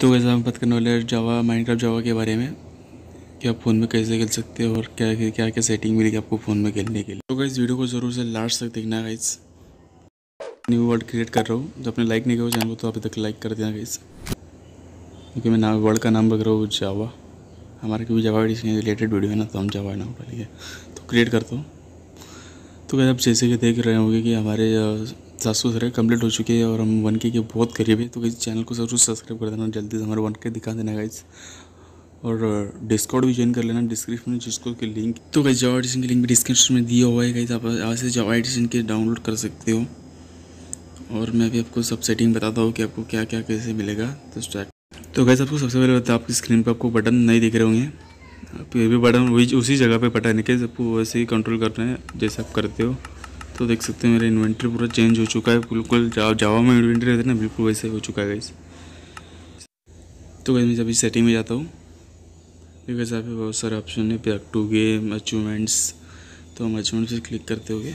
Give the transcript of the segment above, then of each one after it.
तो कैसे हम बात करने वाले हैं जावा माइनक्राफ्ट जावा के बारे में कि आप फ़ोन में कैसे खेल सकते हो और क्या क्या क्या, क्या सेटिंग मिलेगी आपको फ़ोन में खेलने के लिए तो इस वीडियो को ज़रूर से लास्ट तक देखना है इस न्यू वर्ल्ड क्रिएट कर रहा हूँ जब आपने लाइक नहीं किया चैनल को तो अभी तक लाइक कर देना इस क्योंकि मैं नाम वर्ल्ड का नाम बग रहा हूँ जावा हमारे क्योंकि जावा रिलेटेड वीडियो है ना तो हम जावा नाम डालेंगे तो क्रिएट करता हूँ तो कैसे आप जैसे कि देख रहे होंगे कि हमारे सात सौ सब्सक्राइब कम्प्लीट हो चुकी है और हम वन के बहुत करीब है तो इस चैनल को जरूर सब्सक्राइब कर देना जल्दी से हमारे वन के दिखा देना गाइज़ और डिस्काउंट uh, भी ज्वाइन कर लेना डिस्क्रिप्शन में जिसको के लिंक तो गई जॉब एडिशन के लिंक भी डिस्क्रिप्शन में दिया हुआ है गाइज आप आज से जॉब एडिशन के डाउनलोड कर सकते हो और मैं भी आपको सब सेटिंग बताता हूँ कि आपको क्या क्या कैसे मिलेगा तो स्टार्ट तो गैस आपको सबसे पहले बताया आपकी स्क्रीन पर आपको बटन नहीं दिख रहे होंगे आप ये भी बटन वही उसी जगह पर बटन है सबको आपको वैसे ही कंट्रोल करना है जैसे आप करते हो तो देख सकते हैं मेरा इन्वेंट्री पूरा चेंज हो चुका है बिल्कुल जावा में इन्वेंट्री रहता है ना बिल्कुल वैसे हो चुका है गैस तो वैसे मैं अभी सेटिंग में जाता हूँ क्योंकि यहाँ बहुत सारे ऑप्शन है बैक टू गेम अचीवमेंट्स तो हम अचीवमेंट से क्लिक करते हो गए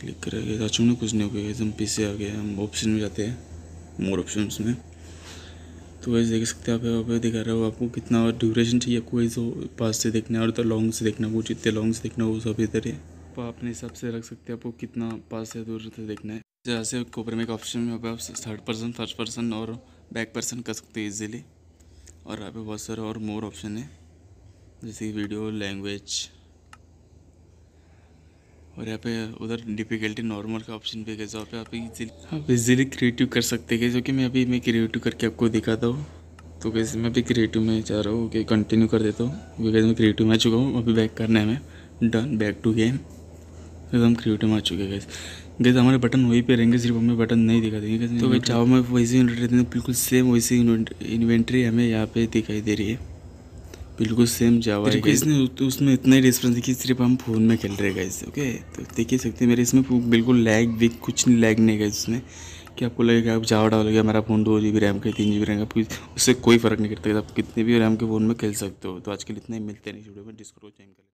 क्लिक करेंगे तो अचीवमेंट कुछ नहीं हो गया हम पीछे आ गए हम ऑप्शन में जाते हैं मोर ऑप्शन में तो वैसे देख सकते हैं आप दिखा रहा हो आपको कितना ड्यूरेशन चाहिए आपको वैसे पास से देखना है और तो लॉन्ग से देखना वो जितने लॉन्ग से देखना वो सब इधर है आप अपने हिसाब से रख सकते हैं आपको कितना पास है दूर से देखना है जैसे कोपर में एक ऑप्शन में आप थर्ड पर्सन फर्स्ट पर्सन और बैक पर्सन कर सकते हैं इजीली और यहाँ पे बहुत सारे और मोर ऑप्शन है जैसे वीडियो लैंग्वेज और यहाँ पे उधर डिफिकल्टी नॉर्मल का ऑप्शन भी है जहाँ पे आप इजीली आप इजीली क्रिएटिव कर सकते हैं जो कि मैं अभी मैं क्रिएटिव करके आपको दिखाता हूँ तो कैसे मैं अभी क्रिएटिव में जा रहा हूँ कि कंटिन्यू कर देता हूँ बिकॉज मैं क्रिएटिव में आ चुका हूँ अभी बैक करना है मैं डन बैक टू गेम एकदम क्रिएटिव आ चुके हैं गैस हमारे बटन वहीं पे रहेंगे सिर्फ हमें बटन नहीं दिखा देंगे तो गई चाव में वैसी इन्वेंट्री देते बिल्कुल सेम वैसी इन्वेंट्री हमें यहाँ पे दिखाई दे रही है बिल्कुल सेम जावा तो है इसने उसमें इतना ही डिफरेंस है कि सिर्फ हम फ़ोन में खेल रहे गए ओके तो देख ही सकते हैं मेरे इसमें बिल्कुल लैग भी कुछ लैग नहीं गए उसमें कि आपको लगेगा आप जावा गया हमारा फ़ोन दो जी बी रैम का तीन जी बी रैम का उससे कोई फ़र्क नहीं करता आप कितने भी रैम के फ़ोन में खेल सकते हो तो आजकल इतना ही मिलते नहीं जुड़े वीडियो में डिस्क्रोच टाइम